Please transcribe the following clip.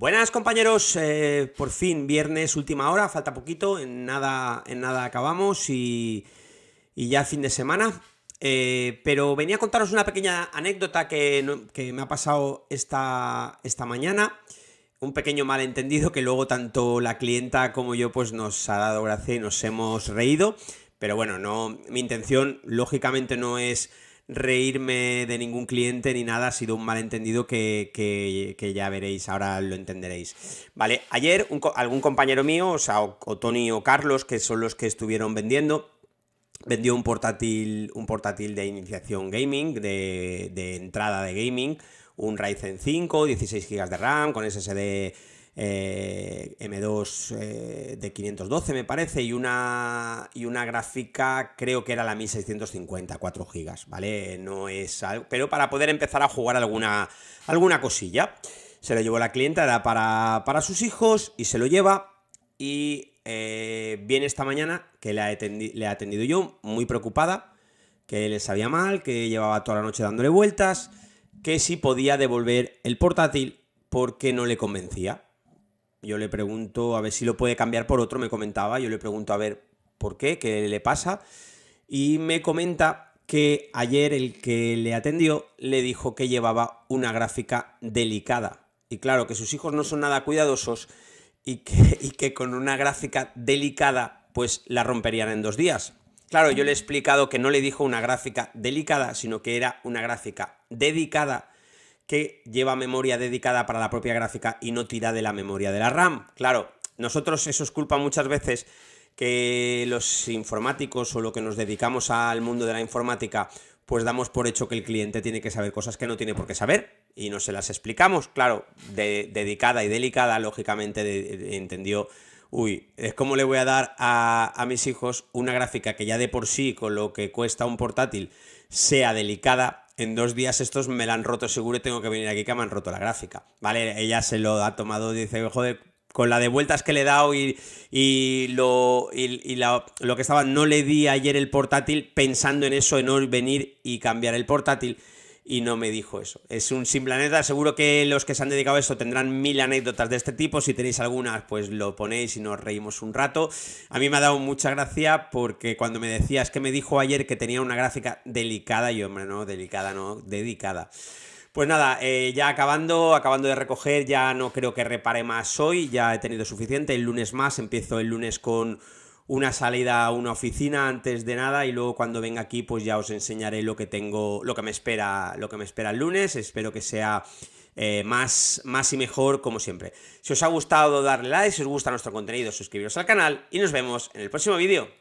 Buenas compañeros, eh, por fin viernes, última hora, falta poquito, en nada, en nada acabamos y, ya fin de semana. Eh, pero venía a contaros una pequeña anécdota que, me ha pasado esta, esta, mañana, un pequeño malentendido que luego tanto la clienta como yo pues nos ha dado gracia y nos hemos reído. Pero bueno, no, mi intención lógicamente no es reírme de ningún cliente ni nada, ha sido un malentendido que, que, ya veréis, ahora lo entenderéis. Vale, ayer algún compañero mío, o sea, o, Tony o Carlos, que son los que estuvieron vendiendo, vendió un portátil, un portátil de iniciación gaming, de, de entrada de gaming, un Ryzen 5, 16 GB de RAM, con SSD eh, M2 eh, de 512 me parece y una, una gráfica creo que era la 1650, 4 GB, ¿vale? No es algo, pero para poder empezar a jugar alguna, alguna cosilla. Se lo llevó la clienta, era para, para sus hijos y se lo lleva y eh, viene esta mañana que le, le he atendido yo muy preocupada, que le sabía mal, que llevaba toda la noche dándole vueltas, que si podía devolver el portátil porque no le convencía yo le pregunto a ver si lo puede cambiar por otro, me comentaba, yo le pregunto a ver por qué, qué le pasa, y me comenta que ayer el que le atendió le dijo que llevaba una gráfica delicada. Y claro, que sus hijos no son nada cuidadosos y que, con una gráfica delicada pues la romperían en dos días. Claro, yo le he explicado que no le dijo una gráfica delicada, sino que era una gráfica dedicada que lleva memoria dedicada para la propia gráfica y no tira de la memoria de la RAM. Claro, nosotros eso es culpa muchas veces que los informáticos o lo que nos dedicamos al mundo de la informática, pues damos por hecho que el cliente tiene que saber cosas que no tiene por qué saber y no se las explicamos. Claro, de, dedicada y delicada, lógicamente entendió uy, es como le voy a dar a, a, mis hijos una gráfica que ya de por sí, con lo que cuesta un portátil, sea delicada en dos días estos me la han roto seguro y tengo que venir aquí que me han roto la gráfica. Vale, ella se lo ha tomado, dice, joder, con la de vueltas que le he dado y, lo, la, lo que estaba, no le di ayer el portátil pensando en eso, en no venir y cambiar el portátil y no me dijo eso. Es un sin planeta, seguro que los que se han dedicado a esto tendrán mil anécdotas de este tipo, si tenéis algunas pues lo ponéis y nos reímos un rato. A mí me ha dado mucha gracia porque cuando me decías que me dijo ayer que tenía una gráfica delicada, y hombre, no, delicada no, dedicada. Pues nada, eh, ya acabando, acabando de recoger, ya no creo que repare más hoy, ya he tenido suficiente, el lunes más, empiezo el lunes con una salida a una oficina antes de nada y luego cuando venga aquí pues ya os enseñaré lo que tengo, lo que me espera, lo que me espera el lunes. Espero que sea eh, más, más y mejor como siempre. Si os ha gustado darle like, si os gusta nuestro contenido, suscribiros al canal y nos vemos en el próximo vídeo.